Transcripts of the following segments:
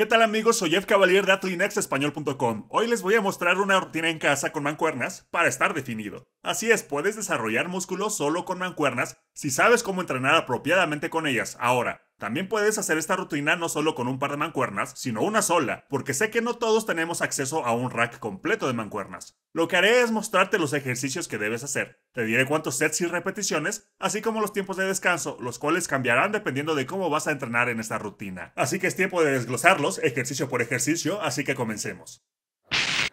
¿Qué tal amigos? Soy Jeff Cavalier de atlinexespañol.com. Hoy les voy a mostrar una rutina en casa con mancuernas para estar definido. Así es, puedes desarrollar músculos solo con mancuernas si sabes cómo entrenar apropiadamente con ellas. Ahora, también puedes hacer esta rutina no solo con un par de mancuernas, sino una sola, porque sé que no todos tenemos acceso a un rack completo de mancuernas. Lo que haré es mostrarte los ejercicios que debes hacer. Te diré cuántos sets y repeticiones, así como los tiempos de descanso, los cuales cambiarán dependiendo de cómo vas a entrenar en esta rutina. Así que es tiempo de desglosarlos, ejercicio por ejercicio, así que comencemos.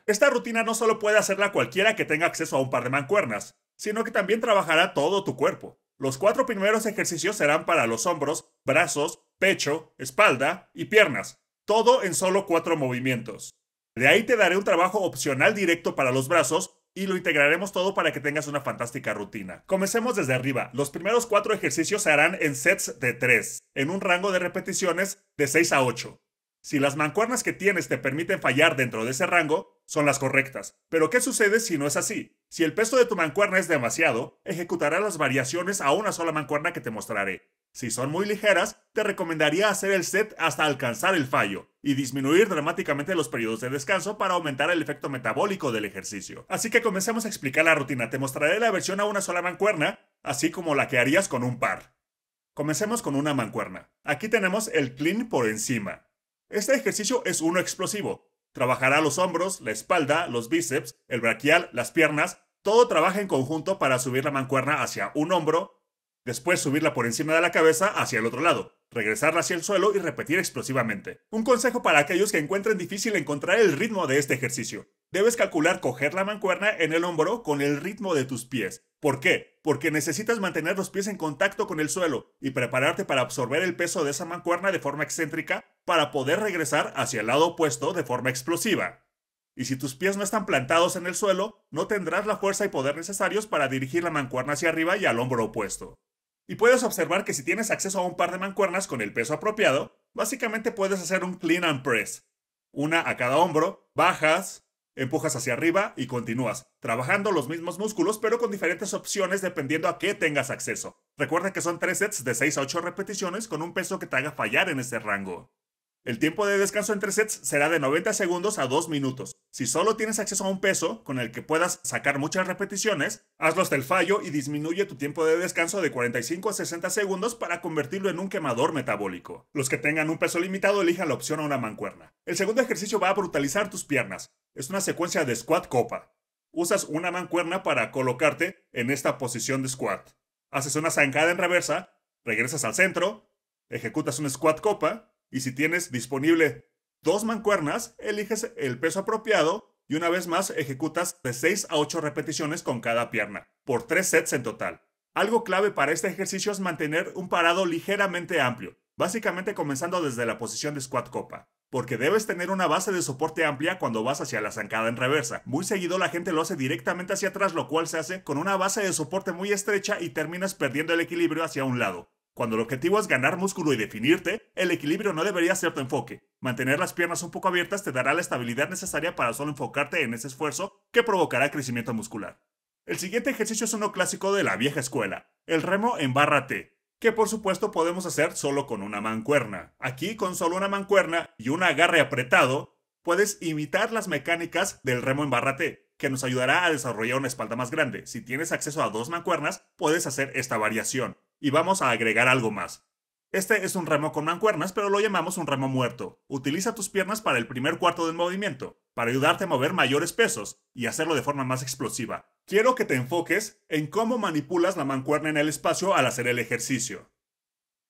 Esta rutina no solo puede hacerla cualquiera que tenga acceso a un par de mancuernas, sino que también trabajará todo tu cuerpo. Los cuatro primeros ejercicios serán para los hombros, brazos, pecho, espalda y piernas, todo en solo cuatro movimientos. De ahí te daré un trabajo opcional directo para los brazos y lo integraremos todo para que tengas una fantástica rutina. Comencemos desde arriba. Los primeros cuatro ejercicios se harán en sets de 3, en un rango de repeticiones de 6 a 8. Si las mancuernas que tienes te permiten fallar dentro de ese rango, son las correctas. Pero ¿qué sucede si no es así? Si el peso de tu mancuerna es demasiado, ejecutará las variaciones a una sola mancuerna que te mostraré. Si son muy ligeras, te recomendaría hacer el set hasta alcanzar el fallo y disminuir dramáticamente los periodos de descanso para aumentar el efecto metabólico del ejercicio. Así que comencemos a explicar la rutina. Te mostraré la versión a una sola mancuerna, así como la que harías con un par. Comencemos con una mancuerna. Aquí tenemos el clean por encima. Este ejercicio es uno explosivo, Trabajará los hombros, la espalda, los bíceps, el braquial, las piernas, todo trabaja en conjunto para subir la mancuerna hacia un hombro, después subirla por encima de la cabeza hacia el otro lado, regresarla hacia el suelo y repetir explosivamente. Un consejo para aquellos que encuentren difícil encontrar el ritmo de este ejercicio. Debes calcular coger la mancuerna en el hombro con el ritmo de tus pies. ¿Por qué? Porque necesitas mantener los pies en contacto con el suelo y prepararte para absorber el peso de esa mancuerna de forma excéntrica para poder regresar hacia el lado opuesto de forma explosiva. Y si tus pies no están plantados en el suelo, no tendrás la fuerza y poder necesarios para dirigir la mancuerna hacia arriba y al hombro opuesto. Y puedes observar que si tienes acceso a un par de mancuernas con el peso apropiado, básicamente puedes hacer un clean and press. Una a cada hombro, bajas, Empujas hacia arriba y continúas, trabajando los mismos músculos pero con diferentes opciones dependiendo a qué tengas acceso. Recuerda que son tres sets de 6 a 8 repeticiones con un peso que te haga fallar en ese rango. El tiempo de descanso entre sets será de 90 segundos a 2 minutos. Si solo tienes acceso a un peso con el que puedas sacar muchas repeticiones, hazlos del fallo y disminuye tu tiempo de descanso de 45 a 60 segundos para convertirlo en un quemador metabólico. Los que tengan un peso limitado elijan la opción a una mancuerna. El segundo ejercicio va a brutalizar tus piernas. Es una secuencia de squat copa. Usas una mancuerna para colocarte en esta posición de squat. Haces una zancada en reversa, regresas al centro, ejecutas un squat copa, y si tienes disponible dos mancuernas, eliges el peso apropiado y una vez más ejecutas de 6 a 8 repeticiones con cada pierna, por 3 sets en total. Algo clave para este ejercicio es mantener un parado ligeramente amplio, básicamente comenzando desde la posición de squat copa, porque debes tener una base de soporte amplia cuando vas hacia la zancada en reversa. Muy seguido la gente lo hace directamente hacia atrás, lo cual se hace con una base de soporte muy estrecha y terminas perdiendo el equilibrio hacia un lado. Cuando el objetivo es ganar músculo y definirte, el equilibrio no debería ser tu enfoque. Mantener las piernas un poco abiertas te dará la estabilidad necesaria para solo enfocarte en ese esfuerzo que provocará crecimiento muscular. El siguiente ejercicio es uno clásico de la vieja escuela, el remo en barra T, que por supuesto podemos hacer solo con una mancuerna. Aquí con solo una mancuerna y un agarre apretado, puedes imitar las mecánicas del remo en barra T, que nos ayudará a desarrollar una espalda más grande. Si tienes acceso a dos mancuernas, puedes hacer esta variación y vamos a agregar algo más. Este es un remo con mancuernas, pero lo llamamos un remo muerto. Utiliza tus piernas para el primer cuarto del movimiento, para ayudarte a mover mayores pesos y hacerlo de forma más explosiva. Quiero que te enfoques en cómo manipulas la mancuerna en el espacio al hacer el ejercicio.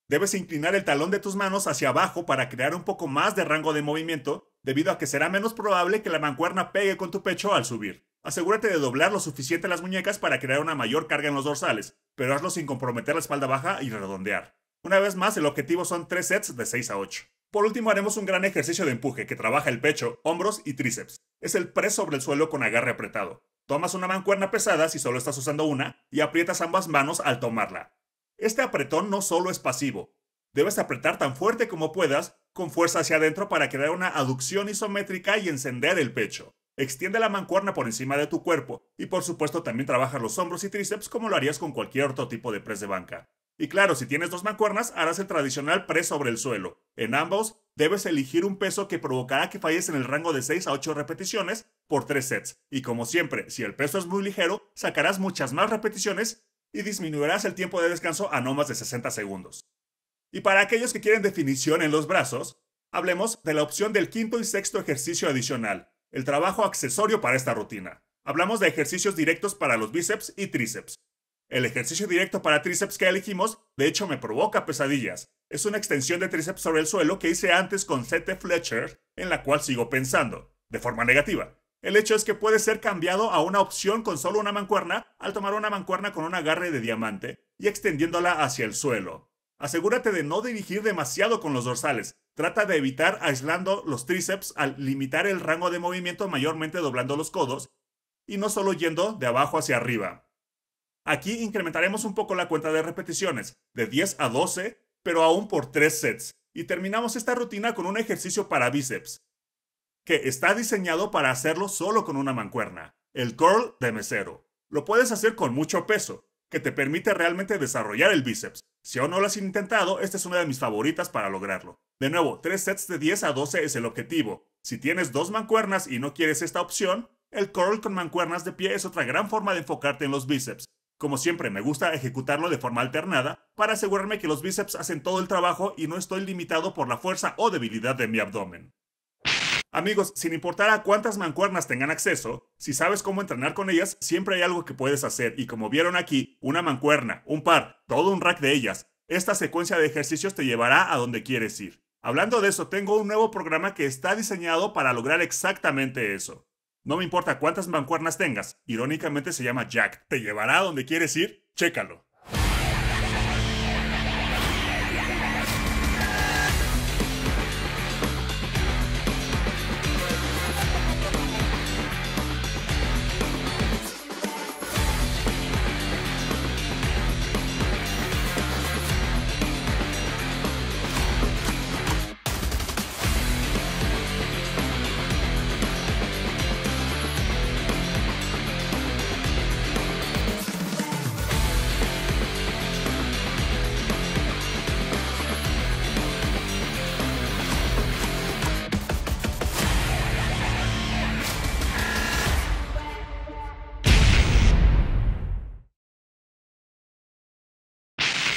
Debes inclinar el talón de tus manos hacia abajo para crear un poco más de rango de movimiento, debido a que será menos probable que la mancuerna pegue con tu pecho al subir. Asegúrate de doblar lo suficiente las muñecas para crear una mayor carga en los dorsales, pero hazlo sin comprometer la espalda baja y redondear. Una vez más, el objetivo son 3 sets de 6 a 8. Por último, haremos un gran ejercicio de empuje que trabaja el pecho, hombros y tríceps. Es el press sobre el suelo con agarre apretado. Tomas una mancuerna pesada si solo estás usando una y aprietas ambas manos al tomarla. Este apretón no solo es pasivo. Debes apretar tan fuerte como puedas, con fuerza hacia adentro para crear una aducción isométrica y encender el pecho. Extiende la mancuerna por encima de tu cuerpo y por supuesto también trabaja los hombros y tríceps como lo harías con cualquier otro tipo de press de banca. Y claro, si tienes dos mancuernas, harás el tradicional press sobre el suelo. En ambos, debes elegir un peso que provocará que falles en el rango de 6 a 8 repeticiones por 3 sets. Y como siempre, si el peso es muy ligero, sacarás muchas más repeticiones y disminuirás el tiempo de descanso a no más de 60 segundos. Y para aquellos que quieren definición en los brazos, hablemos de la opción del quinto y sexto ejercicio adicional, el trabajo accesorio para esta rutina. Hablamos de ejercicios directos para los bíceps y tríceps. El ejercicio directo para tríceps que elegimos, de hecho, me provoca pesadillas. Es una extensión de tríceps sobre el suelo que hice antes con Sete Fletcher, en la cual sigo pensando, de forma negativa. El hecho es que puede ser cambiado a una opción con solo una mancuerna al tomar una mancuerna con un agarre de diamante y extendiéndola hacia el suelo. Asegúrate de no dirigir demasiado con los dorsales, Trata de evitar aislando los tríceps al limitar el rango de movimiento mayormente doblando los codos y no solo yendo de abajo hacia arriba. Aquí incrementaremos un poco la cuenta de repeticiones, de 10 a 12, pero aún por 3 sets, y terminamos esta rutina con un ejercicio para bíceps, que está diseñado para hacerlo solo con una mancuerna, el curl de mesero. Lo puedes hacer con mucho peso, que te permite realmente desarrollar el bíceps, si aún no lo has intentado, esta es una de mis favoritas para lograrlo. De nuevo, 3 sets de 10 a 12 es el objetivo. Si tienes dos mancuernas y no quieres esta opción, el curl con mancuernas de pie es otra gran forma de enfocarte en los bíceps. Como siempre, me gusta ejecutarlo de forma alternada para asegurarme que los bíceps hacen todo el trabajo y no estoy limitado por la fuerza o debilidad de mi abdomen. Amigos, sin importar a cuántas mancuernas tengan acceso, si sabes cómo entrenar con ellas, siempre hay algo que puedes hacer y como vieron aquí, una mancuerna, un par, todo un rack de ellas. Esta secuencia de ejercicios te llevará a donde quieres ir. Hablando de eso, tengo un nuevo programa que está diseñado para lograr exactamente eso. No me importa cuántas mancuernas tengas, irónicamente se llama Jack. ¿Te llevará a donde quieres ir? Chécalo.